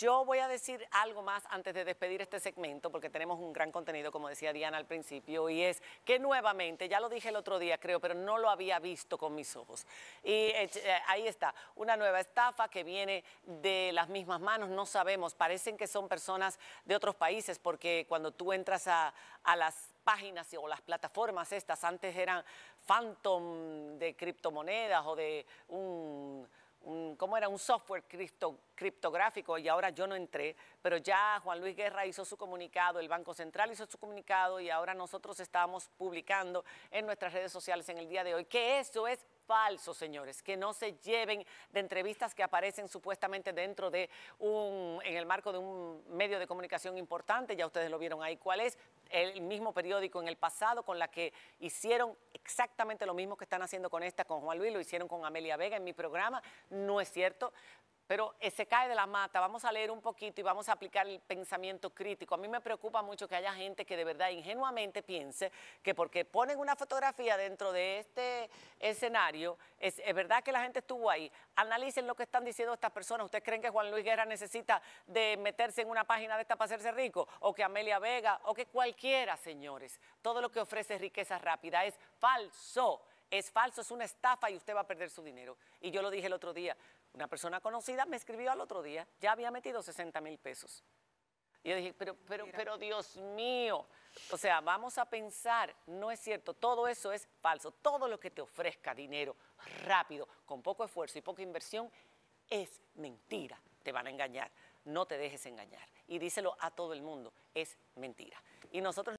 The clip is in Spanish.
Yo voy a decir algo más antes de despedir este segmento, porque tenemos un gran contenido, como decía Diana al principio, y es que nuevamente, ya lo dije el otro día, creo, pero no lo había visto con mis ojos. Y eh, eh, ahí está, una nueva estafa que viene de las mismas manos, no sabemos, parecen que son personas de otros países, porque cuando tú entras a, a las páginas o las plataformas estas, antes eran Phantom de criptomonedas o de un ¿cómo era? Un software criptográfico y ahora yo no entré, pero ya Juan Luis Guerra hizo su comunicado, el Banco Central hizo su comunicado y ahora nosotros estamos publicando en nuestras redes sociales en el día de hoy que eso es falso, señores, que no se lleven de entrevistas que aparecen supuestamente dentro de un, en el marco de un medio de comunicación importante, ya ustedes lo vieron ahí cuál es, el mismo periódico en el pasado con la que hicieron exactamente lo mismo que están haciendo con esta, con Juan Luis, lo hicieron con Amelia Vega en mi programa, no es cierto. Pero eh, se cae de la mata, vamos a leer un poquito y vamos a aplicar el pensamiento crítico. A mí me preocupa mucho que haya gente que de verdad ingenuamente piense que porque ponen una fotografía dentro de este escenario, es, verdad que la gente estuvo ahí. Analicen lo que están diciendo estas personas. ¿Ustedes creen que Juan Luis Guerra necesita de meterse en una página de esta para hacerse rico? O que Amelia Vega, o que cualquiera, señores. Todo lo que ofrece riqueza rápida es falso. Es falso, es una estafa y usted va a perder su dinero. Y yo lo dije el otro día. Una persona conocida me escribió al otro día, ya había metido 60 mil pesos. Y yo dije, pero, pero, pero Dios mío, o sea, vamos a pensar, no es cierto, todo eso es falso. Todo lo que te ofrezca dinero rápido, con poco esfuerzo y poca inversión, es mentira. Te van a engañar. No te dejes engañar. Y díselo a todo el mundo, es mentira. Y nosotros